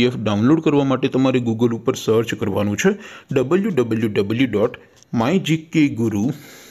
PDF download કરવા માટે તમારે ગૂગલ ઉપર સર્ચ કરવાનું છે W W W dot my GK guru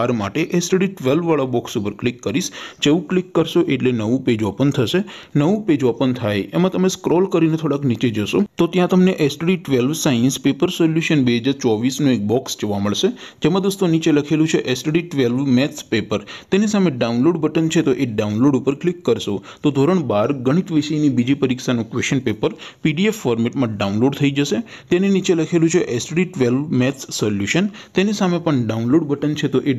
બાર માટે એસટીડી ટ્વેલ્વવાળા બોક્સ ઉપર ક્લિક કરીશ જેવું ક્લિક કરશો એટલે નવું પેજ ઓપન થશે નવું પેજ ઓપન થાય એમાં તમે સ્ક્રોલ કરીને થોડાક નીચે જશો તો ત્યાં તમને STD twelve science paper solution બે હજાર ચોવીસનું એક બોક્સ જોવા મળશે જેમાં દોસ્તો નીચે લખેલું છે એસટડી ટ્વેલ્વ મેથ્સ પેપર તેની સામે ડાઉનલોડ બટન છે તો એ ડાઉનલોડ ઉપર ક્લિક કરશો તો ધોરણ બાર ગણિત વિષયની બીજી પરીક્ષાનું ક્વેશ્ચન પેપર પીડીએફ ફોર્મેટમાં ડાઉનલોડ થઈ જશે તેની નીચે લખેલું છે એસટીડી ટ્વેલ્વ મેથ્સ સોલ્યુશન તેની સામે પણ ડાઉનલોડ બટન છે તો એ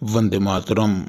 વંદે માતરમ